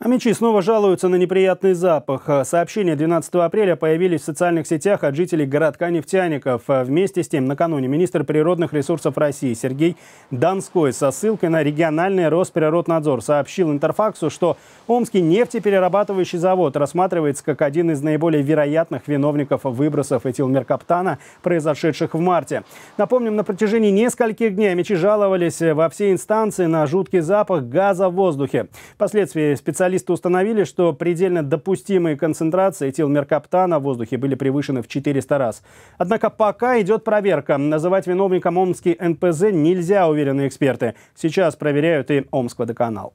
А мечи снова жалуются на неприятный запах. Сообщения 12 апреля появились в социальных сетях от жителей городка Нефтяников. Вместе с тем, накануне министр природных ресурсов России Сергей Донской со ссылкой на региональный Росприроднадзор сообщил Интерфаксу, что Омский нефтеперерабатывающий завод рассматривается как один из наиболее вероятных виновников выбросов этилмеркаптана, произошедших в марте. Напомним, на протяжении нескольких дней мечи жаловались во все инстанции на жуткий запах газа в воздухе. Впоследствии специалисты специалисты установили, что предельно допустимые концентрации этилмеркаптана в воздухе были превышены в 400 раз. Однако пока идет проверка. Называть виновником омский НПЗ нельзя, уверены эксперты. Сейчас проверяют и Омск водоканал.